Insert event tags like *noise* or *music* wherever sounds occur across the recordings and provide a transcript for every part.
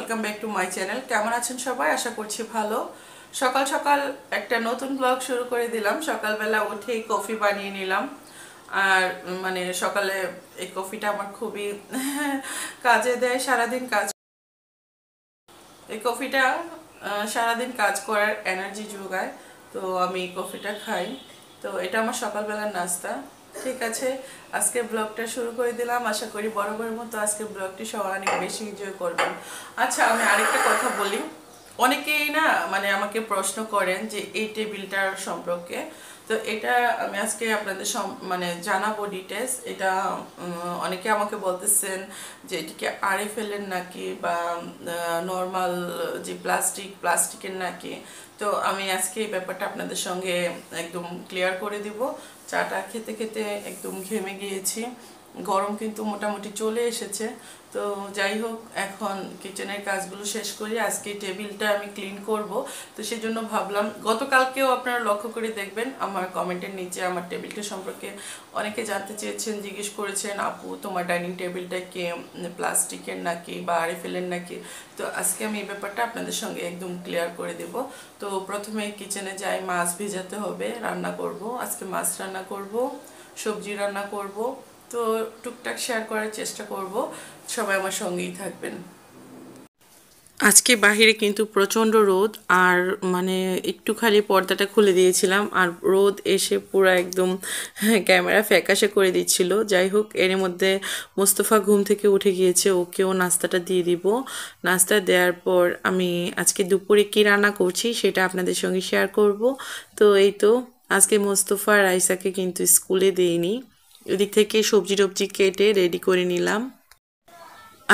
Welcome back to my channel কেমন আছেন সবাই আশা করছি ভালো সকাল সকাল একটা নতুন ব্লগ শুরু করে দিলাম সকালবেলা উঠেই কফি বানিয়ে নিলাম আর মানে সকালে এই কফিটা আমার খুবই *laughs* কাজে দেয় সারাদিন কাজ এই কফিটা সারাদিন কাজ করার এনার্জি যোগায় তো আমি কফিটা খাই তো এটা আমার সকালবেলার নাস্তা ঠিক আছে আজকে ব্লগটা শুরু করে দিলাম আশা করি বড় মতো আজকে ব্লগটি সবাই অনেক বেশি এনজয় করবেন আচ্ছা আমি আরেকটা কথা বলি অনেকেই না মানে আমাকে প্রশ্ন করেন যে এই টেবিলটার সম্পর্কে তো এটা আমি আজকে আপনাদের মানে জানাবো ডিটেলস এটা অনেকে আমাকে বলতেছেন যে এটিকে আড়ে ফেলেন নাকি বা নর্মাল যে প্লাস্টিক প্লাস্টিকের নাকি তো আমি আজকে এই ব্যাপারটা আপনাদের সঙ্গে একদম ক্লিয়ার করে দিব চাটা খেতে খেতে একদম ঘেমে গিয়েছি গরম কিন্তু মোটামুটি চলে এসেছে তো যাই হোক এখন কিচেনের কাজগুলো শেষ করি আজকে টেবিলটা আমি ক্লিন করব তো সেই জন্য ভাবলাম গতকালকেও আপনারা লক্ষ্য করে দেখবেন আমার কমেন্টের নিচে আমার টেবিলটা সম্পর্কে অনেকে জানতে চেয়েছেন জিজ্ঞেস করেছেন আপু তোমার ডাইনিং টেবিলটা কে প্লাস্টিকের নাকি বা আরে ফেলেন নাকি তো আজকে আমি এই ব্যাপারটা আপনাদের সঙ্গে একদম ক্লিয়ার করে দেব তো প্রথমে কিচেনে যাই মাছ ভেজাতে হবে রান্না করব আজকে মাছ রান্না করব সবজি রান্না করব তো টুকটাক শেয়ার করার চেষ্টা করব সবাই আমার সঙ্গেই থাকবেন আজকে বাহিরে কিন্তু প্রচণ্ড রোদ আর মানে একটু খালি পর্দাটা খুলে দিয়েছিলাম আর রোদ এসে পুরো একদম ক্যামেরা ফ্যাকাশে করে দিচ্ছিল যাই হোক এর মধ্যে মোস্তফা ঘুম থেকে উঠে গিয়েছে ওকেও নাস্তাটা দিয়ে দিব নাস্তা দেওয়ার পর আমি আজকে দুপুরে কি রান্না করছি সেটা আপনাদের সঙ্গে শেয়ার করব তো এই তো আজকে মোস্তফা রাইসাকে কিন্তু স্কুলে দেইনি এদিক থেকে সবজি টবজি কেটে রেডি করে নিলাম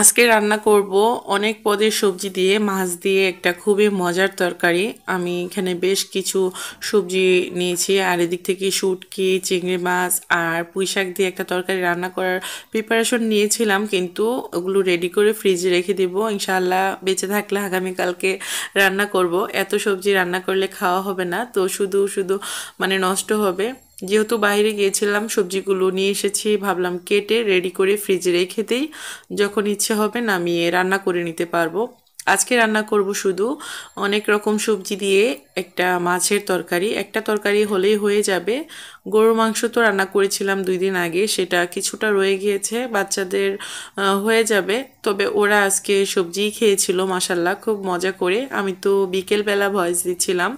আজকে রান্না করব অনেক পদের সবজি দিয়ে মাছ দিয়ে একটা খুবই মজার তরকারি আমি এখানে বেশ কিছু সবজি নিয়েছি আর এদিক থেকে শুটকি চিংড়ি মাছ আর পুঁই শাক দিয়ে একটা তরকারি রান্না করার প্রিপারেশন নিয়েছিলাম কিন্তু ওগুলো রেডি করে ফ্রিজে রেখে দেব ইনশাল্লাহ বেঁচে থাকলে আগামীকালকে রান্না করব এত সবজি রান্না করলে খাওয়া হবে না তো শুধু শুধু মানে নষ্ট হবে যেহেতু বাইরে গিয়েছিলাম সবজিগুলো নিয়ে এসেছি ভাবলাম কেটে রেডি করে ফ্রিজে রেখে দেই যখন ইচ্ছে হবে নামিয়ে রান্না করে নিতে পারবো আজকে রান্না করব শুধু অনেক রকম সবজি দিয়ে একটা মাছের তরকারি একটা তরকারি হলেই হয়ে যাবে গরুর মাংস তো রান্না করেছিলাম দুই দিন আগে সেটা কিছুটা রয়ে গিয়েছে বাচ্চাদের হয়ে যাবে তবে ওরা আজকে সবজি খেয়েছিল মাসাল্লাহ খুব মজা করে আমি তো বিকেলবেলা ভয়েস দিচ্ছিলাম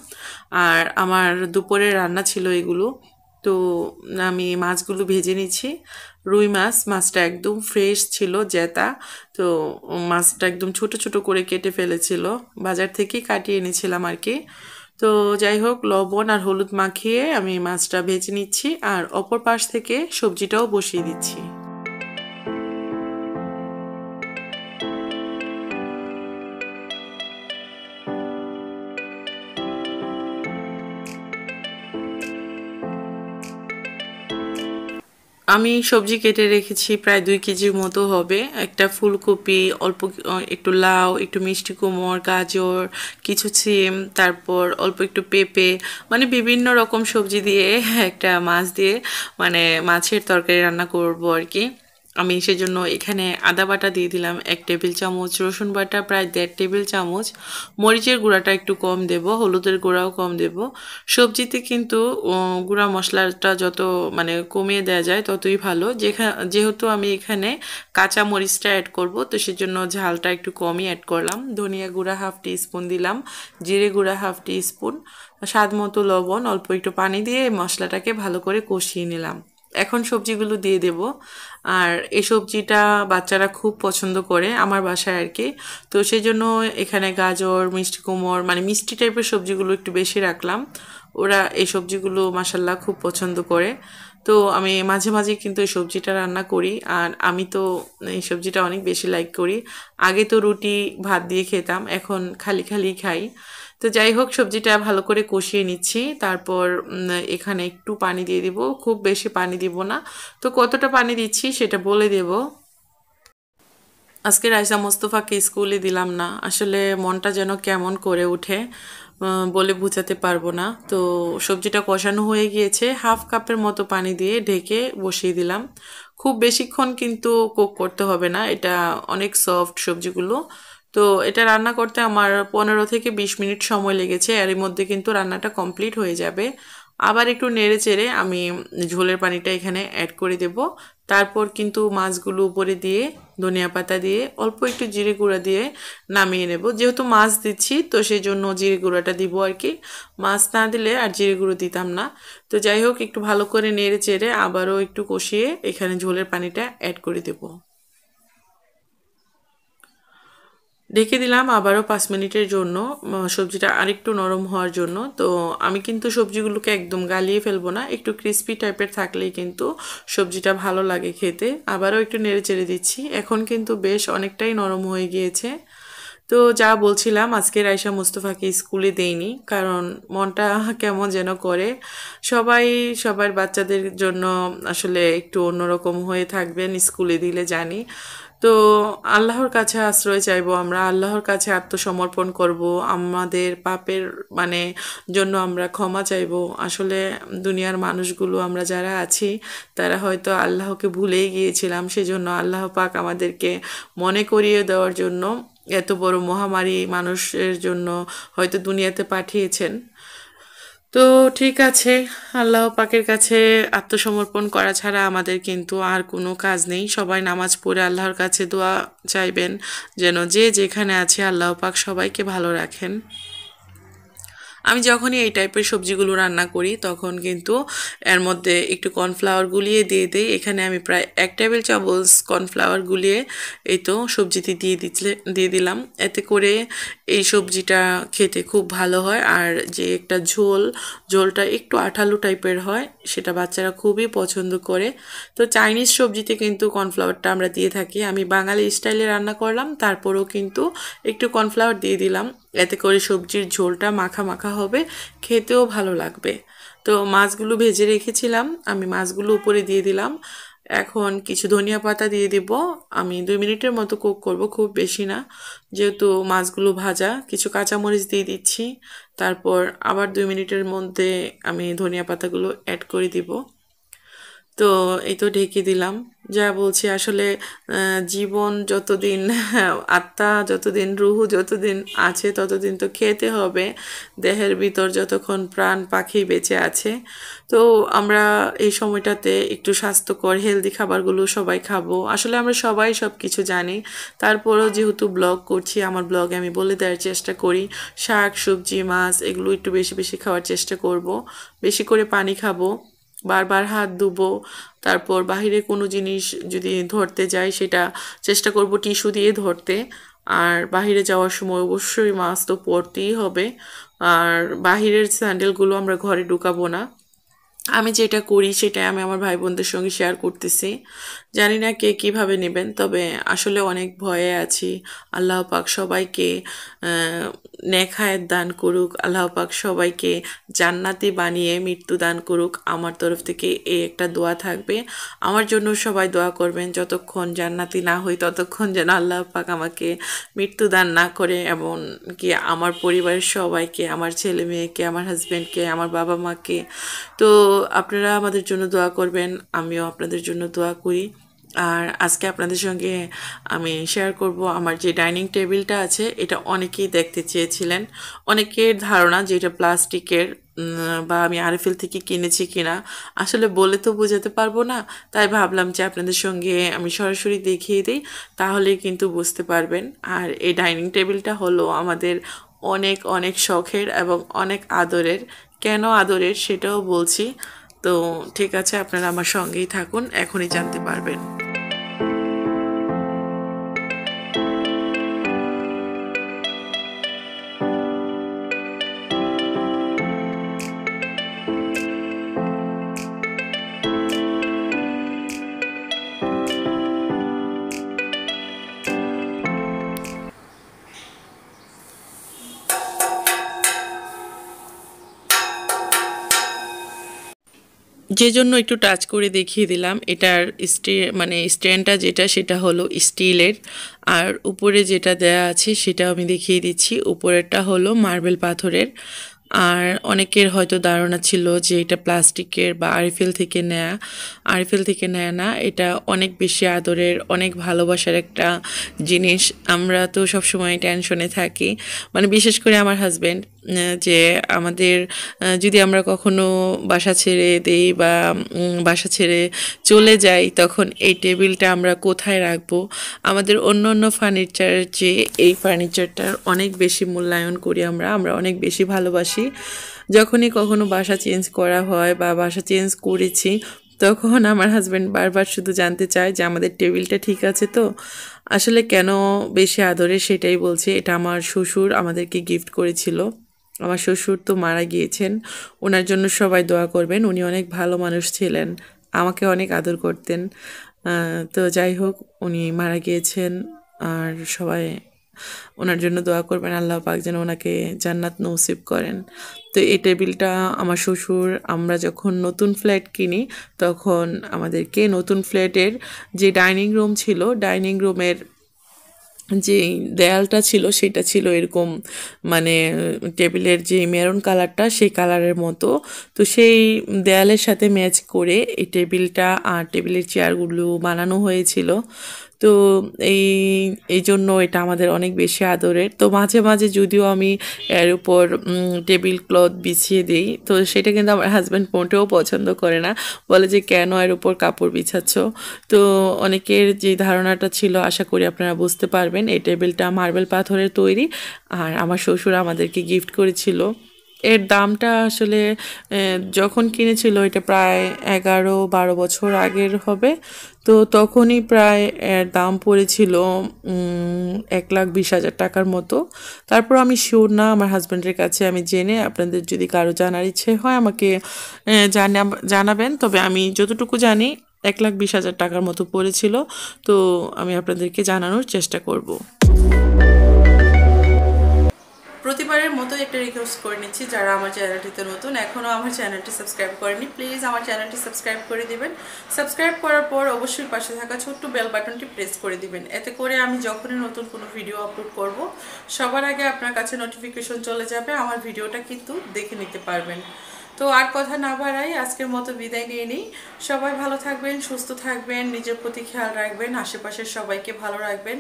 আর আমার দুপুরে রান্না ছিল এগুলো তো আমি মাছগুলো ভেজে নিচ্ছি রুই মাছ মাছটা একদম ফ্রেশ ছিল জেতা তো মাছটা একদম ছোট ছোট করে কেটে ফেলেছিল বাজার থেকে কাটিয়ে এনেছিলাম আর কি তো যাই হোক লবণ আর হলুদ মাখিয়ে আমি মাছটা ভেজে নিচ্ছি আর অপর পাশ থেকে সবজিটাও বসিয়ে দিচ্ছি আমি সবজি কেটে রেখেছি প্রায় দুই কেজির মতো হবে একটা ফুলকপি অল্প একটু লাউ একটু মিষ্টি কুমড় গাজর কিছু সিম তারপর অল্প একটু পেঁপে মানে বিভিন্ন রকম সবজি দিয়ে *laughs* একটা মাছ দিয়ে মানে মাছের তরকারি রান্না করব আর কি আমি সেজন্য এখানে আদা বাটা দিয়ে দিলাম এক টেবিল চামচ রসুন বাটা প্রায় দেড় টেবিল চামচ মরিচের গুঁড়াটা একটু কম দেব হলুদের গুঁড়াও কম দেব সবজিতে কিন্তু গুঁড়া মশলাটা যত মানে কমিয়ে দেওয়া যায় ততই ভালো যেখানে যেহেতু আমি এখানে কাঁচা মরিচটা অ্যাড করব তো সেজন্য ঝালটা একটু কমই অ্যাড করলাম ধনিয়া গুঁড়া হাফ টি স্পুন দিলাম জিরে গুঁড়া হাফ টি স্পুন স্বাদ মতো লবণ অল্প একটু পানি দিয়ে মশলাটাকে ভালো করে কষিয়ে নিলাম এখন সবজিগুলো দিয়ে দেব আর এই সবজিটা বাচ্চারা খুব পছন্দ করে আমার বাসায় আর কি তো সেই জন্য এখানে গাজর মিষ্টি কুমড় মানে মিষ্টি টাইপের সবজিগুলো একটু বেশি রাখলাম ওরা এই সবজিগুলো মাসাল্লাহ খুব পছন্দ করে তো আমি মাঝে মাঝে কিন্তু এই সবজিটা রান্না করি আর আমি তো এই সবজিটা অনেক বেশি লাইক করি আগে তো রুটি ভাত দিয়ে খেতাম এখন খালি খালি খাই তো যাই হোক সবজিটা ভালো করে কষিয়ে নিচ্ছি তারপর এখানে একটু পানি দিয়ে দিব খুব বেশি পানি দিব না তো কতটা পানি দিচ্ছি সেটা বলে দেব আজকে রাইসা মোস্তফাকে স্কুলে দিলাম না আসলে মনটা যেন কেমন করে উঠে বলে বোঝাতে পারবো না তো সবজিটা কষানো হয়ে গিয়েছে হাফ কাপের মতো পানি দিয়ে ঢেকে বসিয়ে দিলাম খুব বেশিক্ষণ কিন্তু কোক করতে হবে না এটা অনেক সফট সবজিগুলো তো এটা রান্না করতে আমার পনেরো থেকে বিশ মিনিট সময় লেগেছে এর মধ্যে কিন্তু রান্নাটা কমপ্লিট হয়ে যাবে আবার একটু নেড়ে চেড়ে আমি ঝোলের পানিটা এখানে অ্যাড করে দেব তারপর কিন্তু মাছগুলো উপরে দিয়ে ধনিয়া পাতা দিয়ে অল্প একটু জিরে গুঁড়া দিয়ে নামিয়ে নেব যেহেতু মাছ দিচ্ছি তো সেই জন্য জিরে গুঁড়াটা দিব আর কি মাছ না দিলে আর জিরে গুঁড়ো দিতাম না তো যাই হোক একটু ভালো করে নেড়ে চেড়ে আবারও একটু কষিয়ে এখানে ঝোলের পানিটা অ্যাড করে দেবো ঢেকে দিলাম আবারও পাঁচ মিনিটের জন্য সবজিটা আরেকটু নরম হওয়ার জন্য তো আমি কিন্তু সবজিগুলোকে একদম গালিয়ে ফেলবো না একটু ক্রিস্পি টাইপের থাকলেই কিন্তু সবজিটা ভালো লাগে খেতে আবারও একটু নেড়ে চেড়ে দিচ্ছি এখন কিন্তু বেশ অনেকটাই নরম হয়ে গিয়েছে তো যা বলছিলাম আজকে রাইসা মুস্তফাকে স্কুলে দেইনি কারণ মনটা কেমন যেন করে সবাই সবার বাচ্চাদের জন্য আসলে একটু অন্যরকম হয়ে থাকবেন স্কুলে দিলে জানি তো আল্লাহর কাছে আশ্রয় চাইবো আমরা আল্লাহর কাছে আত্মসমর্পণ করব আমাদের পাপের মানে জন্য আমরা ক্ষমা চাইব আসলে দুনিয়ার মানুষগুলো আমরা যারা আছি তারা হয়তো আল্লাহকে ভুলেই গিয়েছিলাম সেজন্য আল্লাহ পাক আমাদেরকে মনে করিয়ে দেওয়ার জন্য এত বড় মহামারী মানুষের জন্য হয়তো দুনিয়াতে পাঠিয়েছেন তো ঠিক আছে আল্লাহ পাকের কাছে আত্মসমর্পণ করা ছাড়া আমাদের কিন্তু আর কোনো কাজ নেই সবাই নামাজ পড়ে আল্লাহর কাছে দোয়া চাইবেন যেন যে যেখানে আছে আল্লাহ পাক সবাইকে ভালো রাখেন আমি যখনই এই টাইপের সবজিগুলো রান্না করি তখন কিন্তু এর মধ্যে একটু কর্নফ্লাওয়ার গুলিয়ে দিয়ে দিই এখানে আমি প্রায় এক টেবিল চামচ কর্নফ্লাওয়ার গুলিয়ে এই তো সবজিটি দিয়ে দিচ্ছিলে দিয়ে দিলাম এতে করে এই সবজিটা খেতে খুব ভালো হয় আর যে একটা ঝোল ঝোলটা একটু আঠালো টাইপের হয় সেটা বাচ্চারা খুবই পছন্দ করে তো চাইনিজ সবজিতে কিন্তু কর্নফ্লাওয়ারটা আমরা দিয়ে থাকি আমি বাঙালি স্টাইলে রান্না করলাম তারপরেও কিন্তু একটু কর্নফ্লাওয়ার দিয়ে দিলাম এতে করে সবজির ঝোলটা মাখা মাখা হবে খেতেও ভালো লাগবে তো মাছগুলো ভেজে রেখেছিলাম আমি মাছগুলো উপরে দিয়ে দিলাম এখন কিছু ধনিয়া পাতা দিয়ে দিব আমি দুই মিনিটের মতো কুক করব খুব বেশি না যেহেতু মাছগুলো ভাজা কিছু কাঁচামরিচ দিয়ে দিচ্ছি তারপর আবার দুই মিনিটের মধ্যে আমি ধনিয়া পাতাগুলো অ্যাড করে দিব তো এই তো ঢেকে দিলাম যা বলছি আসলে জীবন যতদিন *laughs* আত্মা যতদিন রুহু যতদিন আছে ততদিন তো খেতে হবে দেহের ভিতর যতক্ষণ প্রাণ পাখি বেঁচে আছে তো আমরা এই সময়টাতে একটু স্বাস্থ্যকর হেলদি খাবারগুলো সবাই খাবো আসলে আমরা সবাই সব কিছু জানি তারপরও যেহেতু ব্লগ করছি আমার ব্লগে আমি বলে দেওয়ার চেষ্টা করি শাক সবজি মাছ এগুলো একটু বেশি বেশি খাওয়ার চেষ্টা করব বেশি করে পানি খাবো বারবার হাত ধুবো তারপর বাহিরে কোনো জিনিস যদি ধরতে যাই সেটা চেষ্টা করব টিস্যু দিয়ে ধরতে আর বাহিরে যাওয়ার সময় অবশ্যই মাস্ক তো পরতেই হবে আর বাহিরের স্যান্ডেলগুলো আমরা ঘরে ঢুকাবো না আমি যেটা করি সেটা আমি আমার ভাই বোনদের সঙ্গে শেয়ার করতেছি জানি না কে কীভাবে নেবেন তবে আসলে অনেক ভয়ে আছি আল্লাহ পাক সবাইকে নেখায়ের দান করুক আল্লাহ পাক সবাইকে জান্নাতি বানিয়ে মৃত্যু দান করুক আমার তরফ থেকে এই একটা দোয়া থাকবে আমার জন্য সবাই দোয়া করবেন যতক্ষণ জান্নাতি না হই ততক্ষণ যেন আল্লাহ পাক আমাকে মৃত্যু দান না করে এবং কি আমার পরিবারের সবাইকে আমার ছেলে মেয়েকে আমার হাজব্যান্ডকে আমার বাবা মাকে তো আপনারা আমাদের জন্য দোয়া করবেন আমিও আপনাদের জন্য দোয়া করি আর আজকে আপনাদের সঙ্গে আমি শেয়ার করব আমার যে ডাইনিং টেবিলটা আছে এটা অনেকেই দেখতে চেয়েছিলেন অনেকের ধারণা যে এটা প্লাস্টিকের বা আমি আরএফএল থেকে কিনেছি কিনা আসলে বলে তো বোঝাতে পারবো না তাই ভাবলাম যে আপনাদের সঙ্গে আমি সরাসরি দেখিয়ে দিই তাহলে কিন্তু বুঝতে পারবেন আর এই ডাইনিং টেবিলটা হলো আমাদের অনেক অনেক শখের এবং অনেক আদরের কেন আদরের সেটাও বলছি তো ঠিক আছে আপনারা আমার সঙ্গেই থাকুন এখনই জানতে পারবেন যে জন্য একটু টাচ করে দেখিয়ে দিলাম এটার স্টে মানে স্ট্যান্ডটা যেটা সেটা হলো স্টিলের আর উপরে যেটা দেয়া আছে সেটা আমি দেখিয়ে দিচ্ছি উপরেরটা হলো মার্বেল পাথরের আর অনেকের হয়তো ধারণা ছিল যে এটা প্লাস্টিকের বা আরিফেল থেকে নেয়া আরিফেল থেকে নেয় না এটা অনেক বেশি আদরের অনেক ভালোবাসার একটা জিনিস আমরা তো সবসময় টেনশনে থাকি মানে বিশেষ করে আমার হাজব্যান্ড যে আমাদের যদি আমরা কখনো বাসা ছেড়ে দেই বা বাসা ছেড়ে চলে যাই তখন এই টেবিলটা আমরা কোথায় রাখবো আমাদের অন্য অন্য ফার্নিচারের যে এই ফার্নিচারটার অনেক বেশি মূল্যায়ন করি আমরা আমরা অনেক বেশি ভালোবাসি যখনই কখনো বাসা চেঞ্জ করা হয় বা বাসা চেঞ্জ করেছি তখন আমার হাজব্যান্ড বারবার শুধু জানতে চায় যে আমাদের টেবিলটা ঠিক আছে তো আসলে কেন বেশি আদরে সেটাই বলছে এটা আমার শ্বশুর আমাদেরকে গিফট করেছিল আমার শ্বশুর তো মারা গিয়েছেন ওনার জন্য সবাই দোয়া করবেন উনি অনেক ভালো মানুষ ছিলেন আমাকে অনেক আদর করতেন তো যাই হোক উনি মারা গিয়েছেন আর সবাই ওনার জন্য দোয়া করবেন আল্লাহ পাক যেন ওনাকে জান্নাত নৌসিব করেন তো এই টেবিলটা আমার শ্বশুর আমরা যখন নতুন ফ্ল্যাট কিনি তখন আমাদেরকে নতুন ফ্ল্যাটের যে ডাইনিং রুম ছিল ডাইনিং রুমের যে দেয়ালটা ছিল সেটা ছিল এরকম মানে টেবিলের যে মেরুন কালারটা সেই কালারের মতো তো সেই দেয়ালের সাথে ম্যাচ করে এই টেবিলটা আর টেবিলের চেয়ারগুলো বানানো হয়েছিল তো এই এই জন্য এটা আমাদের অনেক বেশি আদরের তো মাঝে মাঝে যদিও আমি এর উপর টেবিল ক্লথ বিছিয়ে দিই তো সেটা কিন্তু আমার হাজব্যান্ড মোটেও পছন্দ করে না বলে যে কেন এর উপর কাপড় বিছাচ্ছ তো অনেকের যে ধারণাটা ছিল আশা করি আপনারা বুঝতে পারবেন এই টেবিলটা মার্বেল পাথরের তৈরি আর আমার শ্বশুর আমাদেরকে গিফট করেছিল এর দামটা আসলে যখন কিনেছিল এটা প্রায় এগারো বারো বছর আগের হবে তো তখনই প্রায় এর দাম পড়েছিল এক লাখ বিশ হাজার টাকার মতো তারপর আমি শিওর না আমার হাজব্যান্ডের কাছে আমি জেনে আপনাদের যদি কারো জানার ইচ্ছে হয় আমাকে জানাবেন তবে আমি যতটুকু জানি এক লাখ বিশ হাজার টাকার মতো পড়েছিল তো আমি আপনাদেরকে জানানোর চেষ্টা করব প্রতিবারের মতো একটা রিকোয়েস্ট করে নিচ্ছি যারা আমার চ্যানেলটিতে নতুন এখনও আমার চ্যানেলটি সাবস্ক্রাইব করেনি প্লিজ আমার চ্যানেলটি সাবস্ক্রাইব করে দিবেন সাবস্ক্রাইব করার পর অবশ্যই পাশে থাকা ছোট্ট বেল বাটনটি প্রেস করে দিবেন এতে করে আমি যখনই নতুন কোনো ভিডিও আপলোড করব সবার আগে আপনার কাছে নোটিফিকেশন চলে যাবে আমার ভিডিওটা কিন্তু দেখে নিতে পারবেন তো আর কথা না বাড়াই আজকের মতো বিদায় নিয়ে নিই সবাই ভালো থাকবেন সুস্থ থাকবেন নিজের প্রতি খেয়াল রাখবেন আশেপাশের সবাইকে ভালো রাখবেন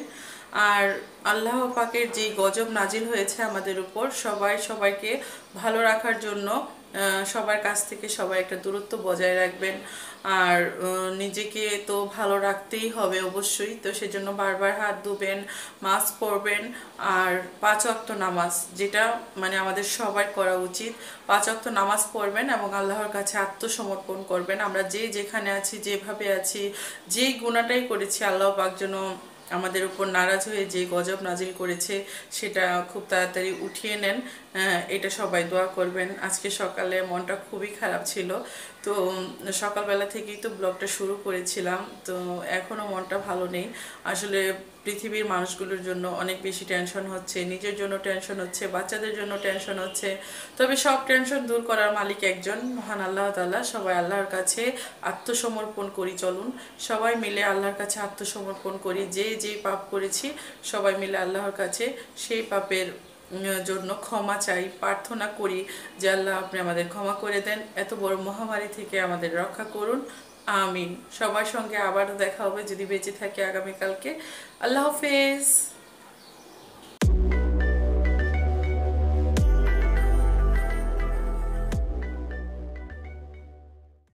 আর আল্লাহ পাকের যেই গজব নাজিল হয়েছে আমাদের উপর সবাই সবাইকে ভালো রাখার জন্য সবার কাছ থেকে সবাই একটা দূরত্ব বজায় রাখবেন আর নিজেকে তো ভালো রাখতেই হবে অবশ্যই তো সেজন্য বারবার হাত ধুবেন মাস্ক পরবেন আর পাঁচ অক্ত নামাজ যেটা মানে আমাদের সবার করা উচিত পাঁচ অক্ত নামাজ পড়বেন এবং আল্লাহর কাছে আত্মসমর্পণ করবেন আমরা যে যেখানে আছি যেভাবে আছি যেই গুণাটাই করেছি আল্লাহ পাক যেন আমাদের উপর নারাজ হয়ে যে গজব নাজিল করেছে সেটা খুব তাড়াতাড়ি উঠিয়ে নেন এটা সবাই দোয়া করবেন আজকে সকালে মনটা খুবই খারাপ ছিল তো সকালবেলা থেকেই তো ব্লগটা শুরু করেছিলাম তো এখনও মনটা ভালো নেই আসলে পৃথিবীর মানুষগুলোর জন্য অনেক বেশি টেনশন হচ্ছে নিজের জন্য টেনশন হচ্ছে বাচ্চাদের জন্য টেনশন হচ্ছে তবে সব টেনশন দূর করার মালিক একজন মহান আল্লাহ তাল্লাহ সবাই আল্লাহর কাছে আত্মসমর্পণ করি চলুন সবাই মিলে আল্লাহর কাছে আত্মসমর্পণ করি যে যে পাপ করেছি সবাই মিলে আল্লাহর কাছে সেই পাপের জন্য ক্ষমা চাই প্রার্থনা করি যে আল্লাহ আপনি আমাদের ক্ষমা করে দেন এত বড় মহামারী থেকে আমাদের রক্ষা করুন আমিন সবার সঙ্গে আবারও দেখা হবে যদি বেঁচে থাকে আগামীকালকে love Hafiz.